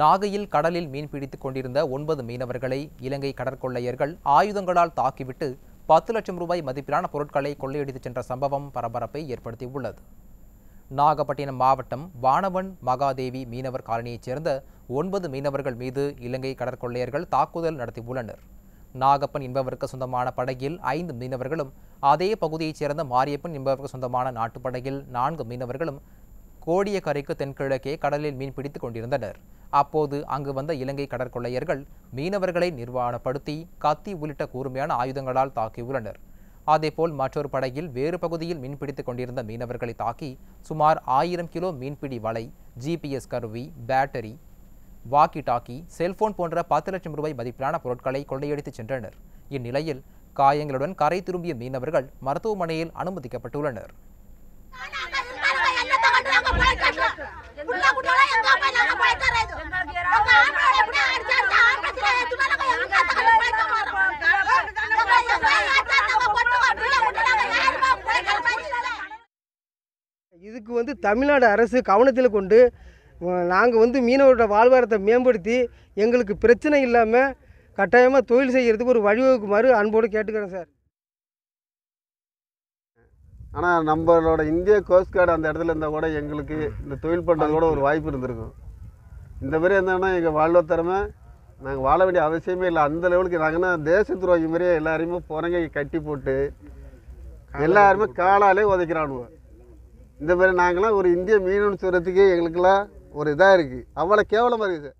நாகையில் கடலில் மீன் பிடித்துக் கொண்டிருந்த ஒன்பது மீனவர்களை இலங்கை கடற்கொள்ளையர்கள் ஆயுதங்களால் தாக்கிவிட்டு பத்து லட்சம் ரூபாய் மதிப்பிலான பொருட்களை கொள்ளையடித்துச் சென்ற சம்பவம் பரபரப்பை ஏற்படுத்தியுள்ளது நாகப்பட்டினம் மாவட்டம் வானவன் மகாதேவி மீனவர் காலனியைச் சேர்ந்த ஒன்பது மீனவர்கள் மீது இலங்கை கடற்கொள்ளையர்கள் தாக்குதல் நடத்தியுள்ளனர் நாகப்பன் என்பவருக்கு சொந்தமான படகில் ஐந்து மீனவர்களும் அதே பகுதியைச் சேர்ந்த மாரியப்பன் என்பவருக்கு சொந்தமான நாட்டுப்படகில் நான்கு மீனவர்களும் கோடிய கரைக்கு தென்கிழக்கே கடலில் மீன் பிடித்துக் கொண்டிருந்தனர் அப்போது அங்கு வந்த இலங்கை கடற்கொள்ளையர்கள் மீனவர்களை நிர்வாணப்படுத்தி கத்தி உள்ளிட்ட கூர்மையான ஆயுதங்களால் தாக்கியுள்ளனர் அதேபோல் மற்றொரு படகில் வேறு பகுதியில் மீன்பிடித்துக் கொண்டிருந்த மீனவர்களை தாக்கி சுமார் ஆயிரம் கிலோ மீன்பிடி வலை ஜிபிஎஸ் கருவி பேட்டரி வாக்கி டாக்கி செல்போன் போன்ற பத்து லட்சம் ரூபாய் மதிப்பிலான பொருட்களை கொள்ளையடித்துச் சென்றனர் இந்நிலையில் காயங்களுடன் கரை திரும்பிய மீனவர்கள் மருத்துவமனையில் அனுமதிக்கப்பட்டுள்ளனர் இதுக்கு வந்து தமிழ்நாடு அரசு கவனத்தில் கொண்டு நாங்கள் வந்து மீனவர்களோட வாழ்வாரத்தை மேம்படுத்தி எங்களுக்கு பிரச்சனை இல்லாமல் கட்டாயமாக தொழில் செய்கிறதுக்கு ஒரு வழிவகுக்குமாறு அன்போடு கேட்டுக்கிறேன் சார் ஆனால் நம்மளோட இந்திய கோஸ்ட் கார்டு அந்த இடத்துல இருந்தால் கூட எங்களுக்கு இந்த தொழில் பண்ணுறது கூட ஒரு வாய்ப்பு இருந்திருக்கும் இந்த மாதிரி இருந்தோம்னா எங்கள் வாழ்வு திறமை நாங்கள் வாழ வேண்டிய அவசியமே இல்லை அந்த லெவலுக்கு நாங்கள்னா தேச துரோகி மாதிரியே எல்லாரையுமே புறங்க கட்டி போட்டு எல்லாருமே காலாலே உதைக்கிறானுவ இந்த மாதிரி நாங்களாம் ஒரு இந்திய மீனவன் சுரத்துக்கே எங்களுக்கெல்லாம் ஒரு இதாக இருக்குது அவ்வளோ கேவலமாக இருக்குது